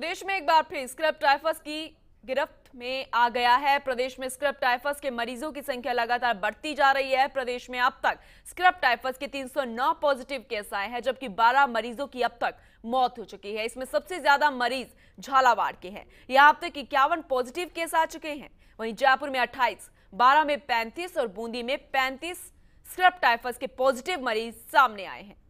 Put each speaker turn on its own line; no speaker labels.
प्रदेश में एक बार फिर स्क्रब टाइफस की गिरफ्त में आ गया है प्रदेश में स्क्रब टाइफस के मरीजों की संख्या लगातार बढ़ती जा रही है प्रदेश में अब तक स्क्रब टाइफस के 309 पॉजिटिव केस आए हैं जबकि 12 मरीजों की अब तक मौत हो चुकी है इसमें सबसे ज्यादा मरीज झालावाड़ के हैं यहां अब तक इक्यावन पॉजिटिव केस आ चुके हैं वहीं जयपुर में अट्ठाईस बारह में पैंतीस और बूंदी में पैंतीस स्क्रब टाइफस के पॉजिटिव मरीज सामने आए हैं